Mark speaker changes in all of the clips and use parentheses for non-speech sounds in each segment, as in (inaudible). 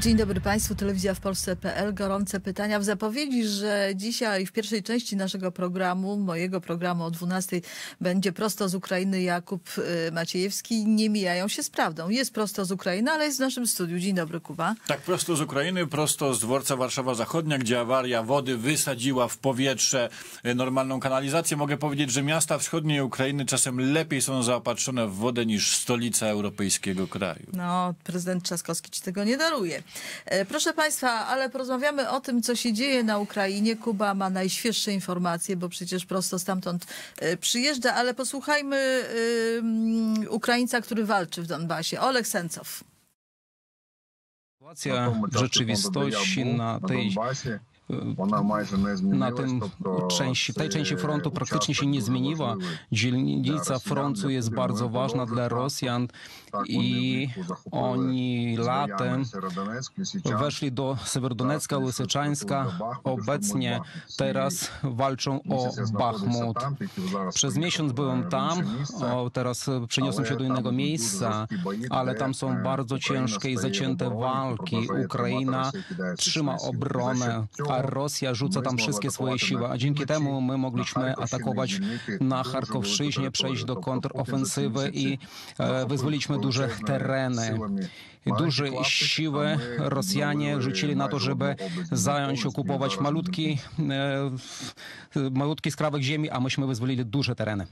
Speaker 1: Dzień dobry Państwu, telewizja w Polsce.pl. Gorące pytania w zapowiedzi, że dzisiaj w pierwszej części naszego programu, mojego programu o 12 będzie prosto z Ukrainy Jakub y, Maciejewski. Nie mijają się z prawdą. Jest prosto z Ukrainy, ale jest w naszym studiu. Dzień dobry Kuba.
Speaker 2: Tak, prosto z Ukrainy, prosto z dworca Warszawa Zachodnia, gdzie awaria wody wysadziła w powietrze y, normalną kanalizację. Mogę powiedzieć, że miasta wschodniej Ukrainy czasem lepiej są zaopatrzone w wodę niż stolica europejskiego kraju.
Speaker 1: No, prezydent Trzaskowski ci tego nie daruje. E, proszę Państwa, ale porozmawiamy o tym, co się dzieje na Ukrainie. Kuba ma najświeższe informacje, bo przecież prosto stamtąd e, przyjeżdża, ale posłuchajmy e, Ukraińca, który walczy w Donbasie, Oleg Sencow.
Speaker 2: Sytuacja rzeczywistości na tej na tym części, tej części frontu praktycznie się tak nie zmieniła. Dzielnica frontu jest bardzo ważna dla tak, Rosjan tak, i oni latem weszli do Sewerdonecka, Łysyczańska. Obecnie teraz walczą o Bachmut. Przez miesiąc byłem tam, teraz przeniosłem się do innego miejsca, ale tam są e, bardzo ciężkie i zacięte walki. Ukraina trzyma obronę, a Rosja rzuca tam wszystkie swoje siły, a dzięki temu my mogliśmy atakować na Charkowszczyźnie, przejść do kontrofensywy i e, wyzwoliśmy duże tereny. Duże siły Rosjanie rzucili na to, żeby zająć, okupować malutki, e, malutki skrawek ziemi, a myśmy wyzwolili duże tereny.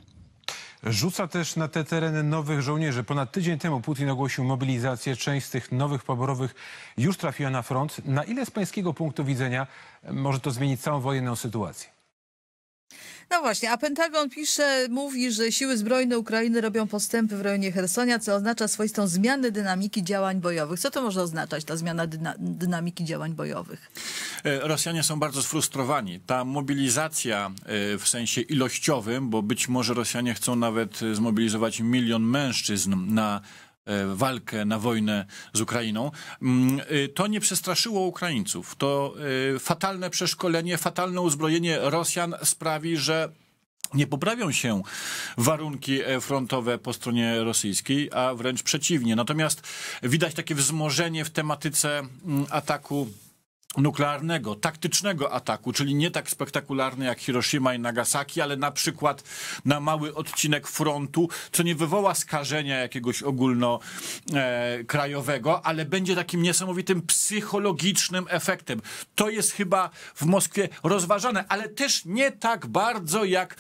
Speaker 2: Rzuca też na te tereny nowych żołnierzy. Ponad tydzień temu Putin ogłosił mobilizację. Część z tych nowych poborowych już trafiła na front. Na ile z pańskiego punktu widzenia może to zmienić całą wojenną sytuację?
Speaker 1: No właśnie, a Pentagon pisze, mówi, że siły zbrojne Ukrainy robią postępy w rejonie Hersonia, co oznacza swoistą zmianę dynamiki działań bojowych. Co to może oznaczać, ta zmiana dyna dynamiki działań bojowych?
Speaker 2: E, Rosjanie są bardzo sfrustrowani. Ta mobilizacja e, w sensie ilościowym, bo być może Rosjanie chcą nawet e, zmobilizować milion mężczyzn na E, walkę, na wojnę z Ukrainą. Mm, y, to nie przestraszyło Ukraińców. To y, fatalne przeszkolenie, fatalne uzbrojenie Rosjan sprawi, że nie poprawią się warunki e, frontowe po stronie rosyjskiej, a wręcz przeciwnie. Natomiast widać takie wzmożenie w tematyce mm, ataku nuklearnego, taktycznego ataku, czyli nie tak spektakularny jak Hiroshima i Nagasaki, ale na przykład na mały odcinek frontu, co nie wywoła skażenia jakiegoś ogólnokrajowego, e, ale będzie takim niesamowitym psychologicznym efektem. To jest chyba w Moskwie rozważane, ale też nie tak bardzo jak e,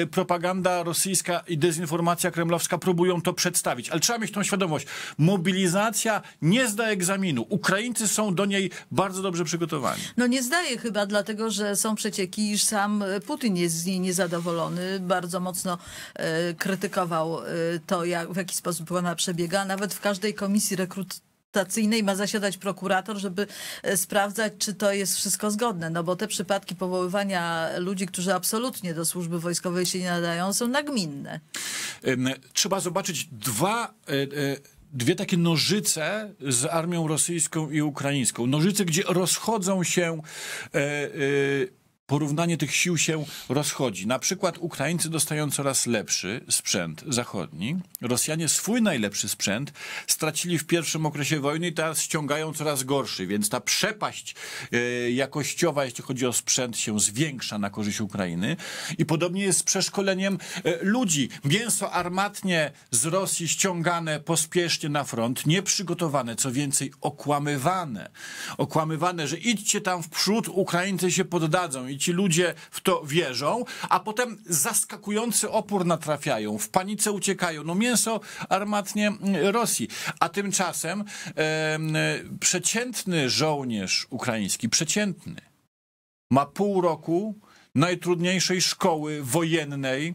Speaker 2: e, propaganda rosyjska i dezinformacja kremlowska próbują to przedstawić. Ale trzeba mieć tą świadomość. Mobilizacja nie zda egzaminu. Ukraińcy są do niej bardzo dobrze przygotowani.
Speaker 1: No nie zdaje chyba, dlatego że są przecieki, iż sam e, Putin jest z niej niezadowolony. Bardzo mocno e, krytykował e, to, jak, w jaki sposób ona przebiega. Nawet w każdej komisji rekrutacyjnej ma zasiadać prokurator, żeby e, sprawdzać, czy to jest wszystko zgodne. No bo te przypadki powoływania ludzi, którzy absolutnie do służby wojskowej się nie nadają, są nagminne.
Speaker 2: Trzeba zobaczyć dwa e, dwie takie nożyce z armią rosyjską i ukraińską. Nożyce, gdzie rozchodzą się. E, e porównanie tych sił się rozchodzi. Na przykład Ukraińcy dostają coraz lepszy sprzęt zachodni. Rosjanie swój najlepszy sprzęt stracili w pierwszym okresie wojny i teraz ściągają coraz gorszy, więc ta przepaść e, jakościowa, jeśli chodzi o sprzęt, się zwiększa na korzyść Ukrainy. I podobnie jest z przeszkoleniem e, ludzi. Mięso armatnie z Rosji ściągane pospiesznie na front, nieprzygotowane, co więcej okłamywane. Okłamywane, że idźcie tam w przód, Ukraińcy się poddadzą i ci ludzie w to wierzą, a potem zaskakujący opór natrafiają, w panice uciekają. No mięso armatnie mm, Rosji. A tymczasem e, przeciętny żołnierz ukraiński, przeciętny, ma pół roku najtrudniejszej szkoły wojennej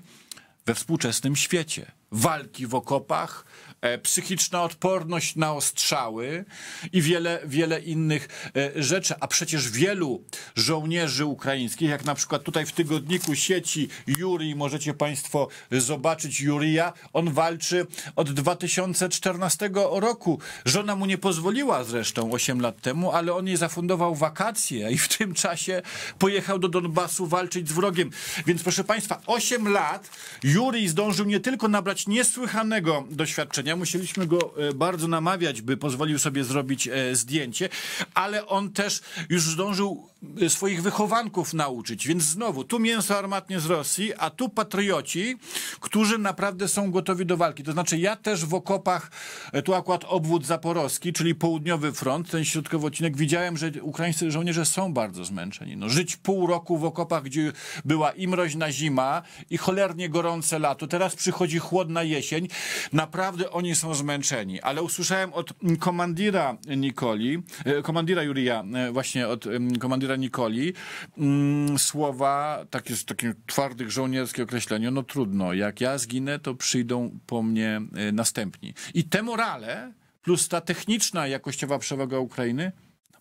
Speaker 2: we współczesnym świecie. Walki w okopach, E, psychiczna odporność na ostrzały i wiele, wiele innych e, rzeczy. A przecież wielu żołnierzy ukraińskich, jak na przykład tutaj w tygodniku sieci Juri, możecie Państwo zobaczyć Jurija, on walczy od 2014 roku. Żona mu nie pozwoliła zresztą 8 lat temu, ale on jej zafundował wakacje i w tym czasie pojechał do Donbasu walczyć z wrogiem. Więc proszę Państwa, 8 lat Juri zdążył nie tylko nabrać niesłychanego doświadczenia, badania. Musieliśmy go e, bardzo namawiać, by pozwolił sobie zrobić e, zdjęcie, ale on też już zdążył swoich wychowanków nauczyć. Więc znowu, tu mięso armatnie z Rosji, a tu patrioci, którzy naprawdę są gotowi do walki. To znaczy ja też w okopach, e, tu akurat obwód zaporowski, czyli południowy front, ten środkowy odcinek, widziałem, że ukraińscy żołnierze są bardzo zmęczeni. No, żyć pół roku w okopach, gdzie była i mroźna zima, i cholernie gorące lato, teraz przychodzi chłodna jesień. Naprawdę oni są zmęczeni. Ale usłyszałem od komandira Nikoli, e, komandira Julia, e, właśnie od komandira Kamila Nikoli mm, słowa, takie z takie twardych żołnierskie określenie, no trudno, jak ja zginę, to przyjdą po mnie e, następni. I te morale plus ta techniczna jakościowa przewaga Ukrainy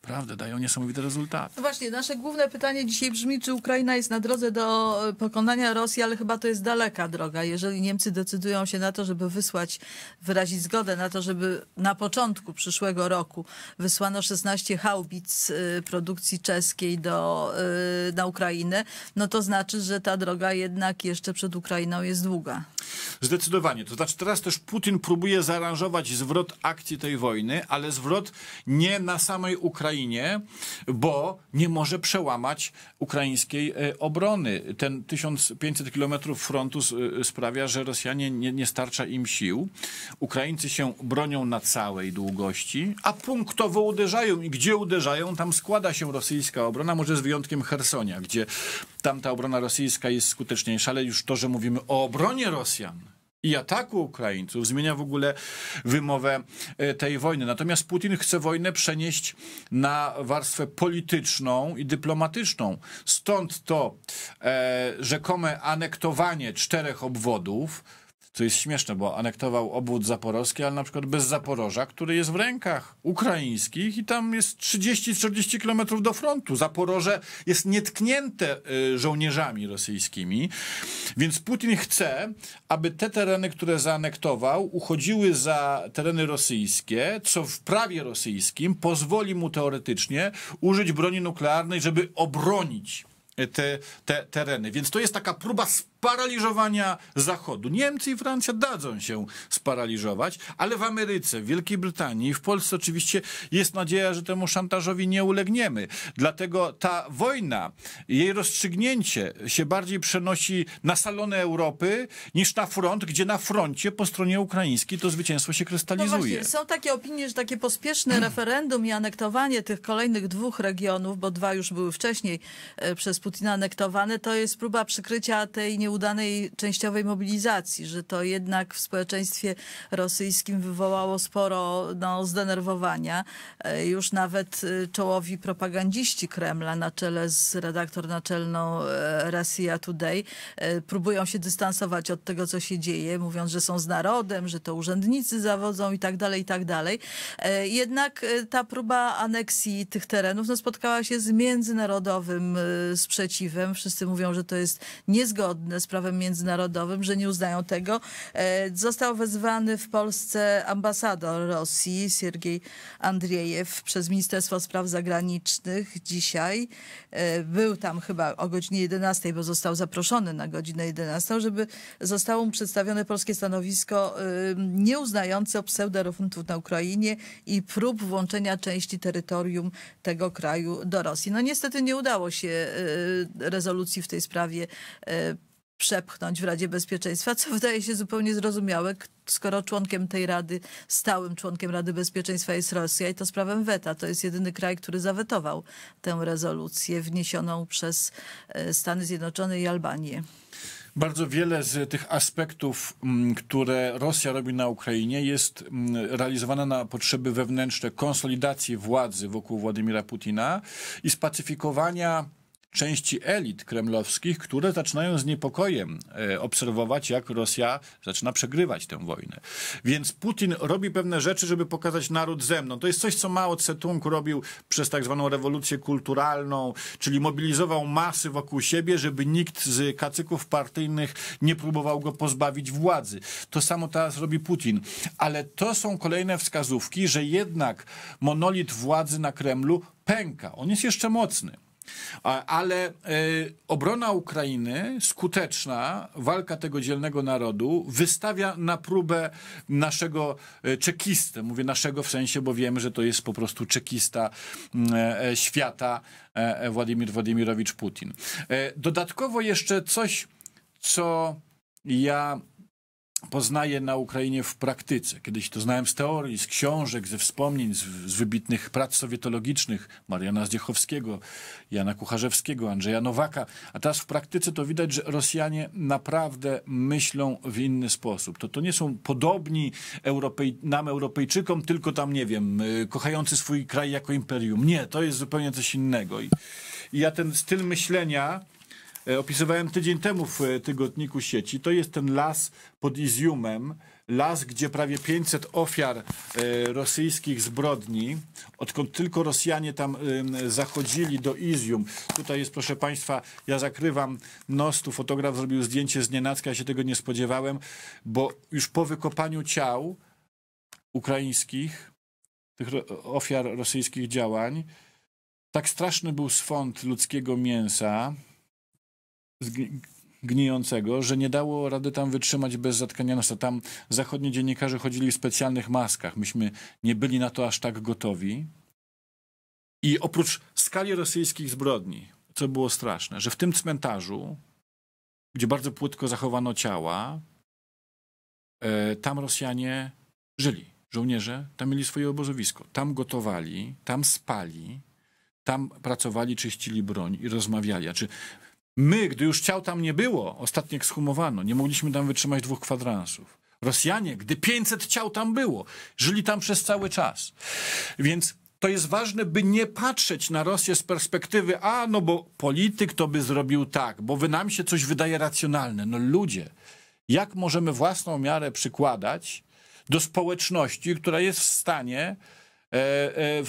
Speaker 2: naprawdę dają niesamowite rezultaty.
Speaker 1: No właśnie, nasze główne pytanie dzisiaj brzmi, czy Ukraina jest na drodze do e, pokonania Rosji, ale chyba to jest daleka droga. Jeżeli Niemcy decydują się na to, żeby wysłać, wyrazić zgodę na to, żeby na początku przyszłego roku wysłano 16 haubic e, produkcji czeskiej do, e, na Ukrainę, no to znaczy, że ta droga jednak jeszcze przed Ukrainą jest długa.
Speaker 2: Zdecydowanie. To znaczy teraz też Putin próbuje zaaranżować zwrot akcji tej wojny, ale zwrot nie na samej Ukrainie, Ukrainie, bo nie może przełamać ukraińskiej e, obrony. Ten 1500 kilometrów frontu e, sprawia, że Rosjanie nie, nie starcza im sił. Ukraińcy się bronią na całej długości, a punktowo uderzają i gdzie uderzają, tam składa się rosyjska obrona, może z wyjątkiem Hersonia, gdzie tamta obrona rosyjska jest skuteczniejsza, ale już to, że mówimy o obronie Rosjan, i ataku Ukraińców, zmienia w ogóle wymowę e, tej wojny. Natomiast Putin chce wojnę przenieść na warstwę polityczną i dyplomatyczną. Stąd to e, rzekome anektowanie czterech obwodów, co jest śmieszne, bo anektował obwód zaporowski, ale na przykład bez Zaporoża, który jest w rękach ukraińskich i tam jest 30-40 kilometrów do frontu. Zaporoże jest nietknięte y, żołnierzami rosyjskimi, więc Putin chce, aby te tereny, które zaanektował, uchodziły za tereny rosyjskie, co w prawie rosyjskim pozwoli mu teoretycznie użyć broni nuklearnej, żeby obronić te, te tereny. Więc to jest taka próba paraliżowania Zachodu. Niemcy i Francja dadzą się sparaliżować, ale w Ameryce, w Wielkiej Brytanii, w Polsce oczywiście jest nadzieja, że temu szantażowi nie ulegniemy. Dlatego ta wojna, jej rozstrzygnięcie się bardziej przenosi na salony Europy niż na front, gdzie na froncie po stronie ukraińskiej to zwycięstwo się krystalizuje. No właśnie, są
Speaker 1: takie opinie, że takie pospieszne (clears throat) referendum i anektowanie tych kolejnych dwóch regionów, bo dwa już były wcześniej e, przez Putina anektowane, to jest próba przykrycia tej nie nieudanej częściowej mobilizacji, że to jednak w społeczeństwie rosyjskim wywołało sporo no, zdenerwowania. E, już nawet e, czołowi propagandziści Kremla na czele z redaktor naczelną e, Russia Today próbują się dystansować od tego, co się dzieje, mówiąc, że są z narodem, że to urzędnicy zawodzą i tak dalej, i tak dalej. Jednak ta próba aneksji tych terenów no, spotkała się z międzynarodowym sprzeciwem. Wszyscy mówią, że to jest niezgodne z prawem międzynarodowym, że nie uznają tego. E, został wezwany w Polsce ambasador Rosji, Siergiej Andriejew, przez Ministerstwo Spraw Zagranicznych dzisiaj. E, był tam chyba o godzinie 11, bo został zaproszony na godzinę 11, żeby zostało mu przedstawione polskie stanowisko e, nieuznające pseudorefuntów na Ukrainie i prób włączenia części terytorium tego kraju do Rosji. No niestety nie udało się rezolucji w tej sprawie przepchnąć w Radzie Bezpieczeństwa, co wydaje się zupełnie zrozumiałe, skoro członkiem tej Rady, stałym członkiem Rady Bezpieczeństwa jest Rosja i to z prawem weta. To jest jedyny kraj, który zawetował tę rezolucję wniesioną przez e, Stany Zjednoczone i Albanię.
Speaker 2: Bardzo wiele z tych aspektów, które Rosja robi na Ukrainie, jest realizowane na potrzeby wewnętrzne konsolidacji władzy wokół Władimira Putina i spacyfikowania części elit kremlowskich, które zaczynają z niepokojem e, obserwować, jak Rosja zaczyna przegrywać tę wojnę. Więc Putin robi pewne rzeczy, żeby pokazać naród ze mną. To jest coś, co Mao Tse-tung robił przez tak zwaną rewolucję kulturalną, czyli mobilizował masy wokół siebie, żeby nikt z kacyków partyjnych nie próbował go pozbawić władzy. To samo teraz robi Putin. Ale to są kolejne wskazówki, że jednak monolit władzy na Kremlu pęka. On jest jeszcze mocny. Ale e, obrona Ukrainy, skuteczna walka tego dzielnego narodu, wystawia na próbę naszego e, czekistę. Mówię naszego w sensie, bo wiemy, że to jest po prostu czekista e, świata Władimir Władimirowicz Putin. Dodatkowo jeszcze coś, co ja poznaję na Ukrainie w praktyce. Kiedyś to znałem z teorii, z książek, ze wspomnień, z, z wybitnych prac sowietologicznych Mariana Zdziechowskiego, Jana Kucharzewskiego, Andrzeja Nowaka. A teraz w praktyce to widać, że Rosjanie naprawdę myślą w inny sposób. To, to nie są podobni Europej, nam Europejczykom, tylko tam, nie wiem, y, kochający swój kraj jako imperium. Nie, to jest zupełnie coś innego. I, i ja ten styl myślenia E, opisywałem tydzień temu w e, tygodniku sieci, to jest ten las pod Iziumem, las, gdzie prawie 500 ofiar e, rosyjskich zbrodni, odkąd tylko Rosjanie tam zachodzili do Izium. Tutaj jest, proszę Państwa, ja zakrywam nos, tu fotograf zrobił zdjęcie z nienacka, ja się tego nie spodziewałem, bo już po wykopaniu ciał ukraińskich, tych ofiar rosyjskich działań, tak straszny był swąd ludzkiego mięsa, gnijącego, że nie dało rady tam wytrzymać bez zatkania nosa. Tam zachodni dziennikarze chodzili w specjalnych maskach. Myśmy nie byli na to aż tak gotowi. I oprócz skali rosyjskich zbrodni, co było straszne, że w tym cmentarzu, gdzie bardzo płytko zachowano ciała, e, tam Rosjanie żyli. Żołnierze tam mieli swoje obozowisko. Tam gotowali, tam spali, tam pracowali, czyścili broń i rozmawiali. A czy My, gdy już ciał tam nie było, ostatnio ekshumowano, nie mogliśmy tam wytrzymać dwóch kwadransów. Rosjanie, gdy 500 ciał tam było, żyli tam przez cały czas. Więc to jest ważne, by nie patrzeć na Rosję z perspektywy, a no bo polityk to by zrobił tak, bo wy nam się coś wydaje racjonalne. No ludzie, jak możemy własną miarę przykładać do społeczności, która jest w stanie E, e,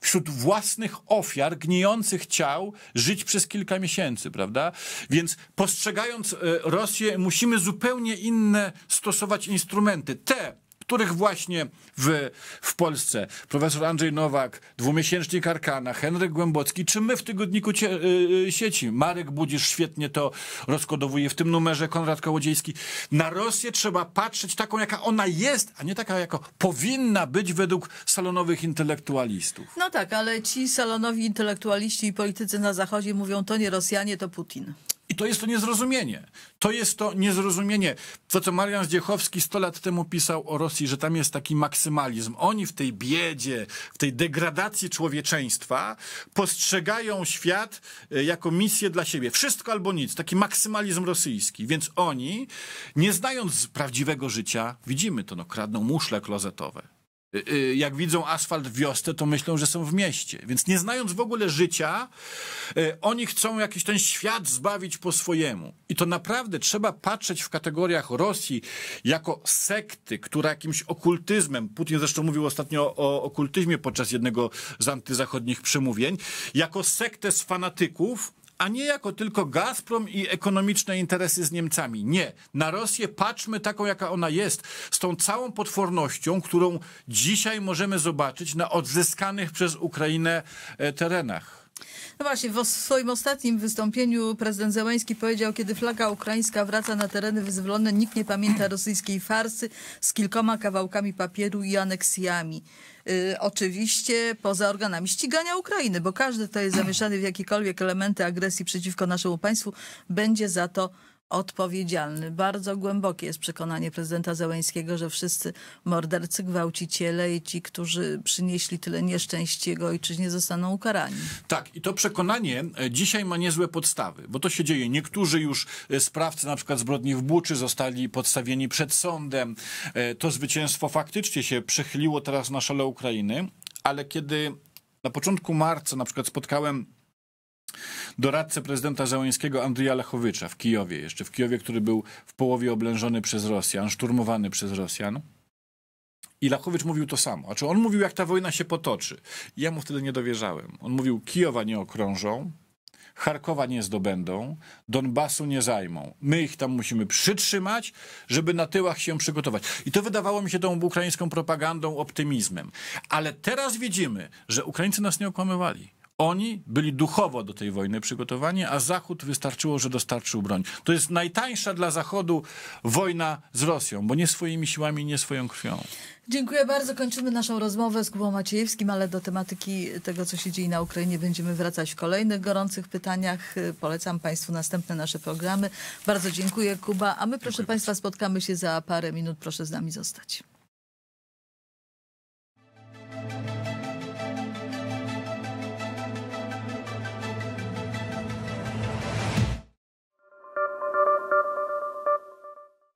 Speaker 2: wśród własnych ofiar, gnijących ciał, żyć przez kilka miesięcy, prawda? Więc postrzegając e, Rosję, musimy zupełnie inne stosować instrumenty. Te, których właśnie w, w Polsce profesor Andrzej Nowak, dwumiesięcznik Arkana, Henryk Głębocki, czy my w tygodniku cie, yy, sieci, Marek Budzisz świetnie to rozkodowuje w tym numerze, Konrad Kołodziejski. Na Rosję trzeba patrzeć taką, jaka ona jest, a nie taka, jako powinna być według salonowych intelektualistów.
Speaker 1: No tak, ale ci salonowi intelektualiści i politycy na Zachodzie mówią, to nie Rosjanie, to Putin
Speaker 2: to jest to niezrozumienie. To jest to niezrozumienie. To, co Marian Zdziechowski 100 lat temu pisał o Rosji, że tam jest taki maksymalizm. Oni w tej biedzie, w tej degradacji człowieczeństwa postrzegają świat e, jako misję dla siebie. Wszystko albo nic. Taki maksymalizm rosyjski. Więc oni, nie znając prawdziwego życia, widzimy to, no, kradną muszle klozetowe Y, y, jak widzą asfalt w wiosce, to myślą, że są w mieście. Więc nie znając w ogóle życia, y, oni chcą jakiś ten świat zbawić po swojemu. I to naprawdę trzeba patrzeć w kategoriach Rosji jako sekty, która jakimś okultyzmem, Putin zresztą mówił ostatnio o okultyzmie podczas jednego z antyzachodnich przemówień, jako sektę z fanatyków, a nie jako tylko Gazprom i ekonomiczne interesy z Niemcami. Nie. Na Rosję patrzmy taką, jaka ona jest, z tą całą potwornością, którą dzisiaj możemy zobaczyć na odzyskanych przez Ukrainę e, terenach.
Speaker 1: No właśnie, w swoim ostatnim wystąpieniu prezydent Zełański powiedział, kiedy flaga ukraińska wraca na tereny wyzwolone, nikt nie pamięta rosyjskiej farsy z kilkoma kawałkami papieru i aneksjami. Y, oczywiście poza organami ścigania Ukrainy, bo każdy, kto jest zamieszany w jakiekolwiek elementy agresji przeciwko naszemu państwu, będzie za to odpowiedzialny. Bardzo głębokie jest przekonanie prezydenta Zełęńskiego, że wszyscy mordercy, gwałciciele i ci, którzy przynieśli tyle nieszczęść jego ojczyźnie, zostaną ukarani.
Speaker 2: Tak, i to przekonanie e, dzisiaj ma niezłe podstawy, bo to się dzieje. Niektórzy już e, sprawcy na przykład zbrodni w Buczy zostali podstawieni przed sądem. E, to zwycięstwo faktycznie się przechyliło teraz na szale Ukrainy, ale kiedy na początku marca na przykład spotkałem doradcę prezydenta Załońskiego Andrija Lechowicza w Kijowie, jeszcze w Kijowie, który był w połowie oblężony przez Rosjan, szturmowany przez Rosjan. I Lachowicz mówił to samo. Znaczy on mówił, jak ta wojna się potoczy. ja mu wtedy nie dowierzałem. On mówił, Kijowa nie okrążą, Charkowa nie zdobędą, Donbasu nie zajmą. My ich tam musimy przytrzymać, żeby na tyłach się przygotować. I to wydawało mi się tą ukraińską propagandą, optymizmem. Ale teraz widzimy, że Ukraińcy nas nie okłamywali. Oni byli duchowo do tej wojny przygotowani, a Zachód wystarczyło, że dostarczył broń. To jest najtańsza dla Zachodu wojna z Rosją, bo nie swoimi siłami, nie swoją krwią.
Speaker 1: Dziękuję bardzo. Kończymy naszą rozmowę z Kubą Maciejewskim, ale do tematyki tego, co się dzieje na Ukrainie, będziemy wracać w kolejnych gorących pytaniach. Polecam Państwu następne nasze programy. Bardzo dziękuję, Kuba. A my, proszę dziękuję Państwa, spotkamy się za parę minut. Proszę z nami zostać.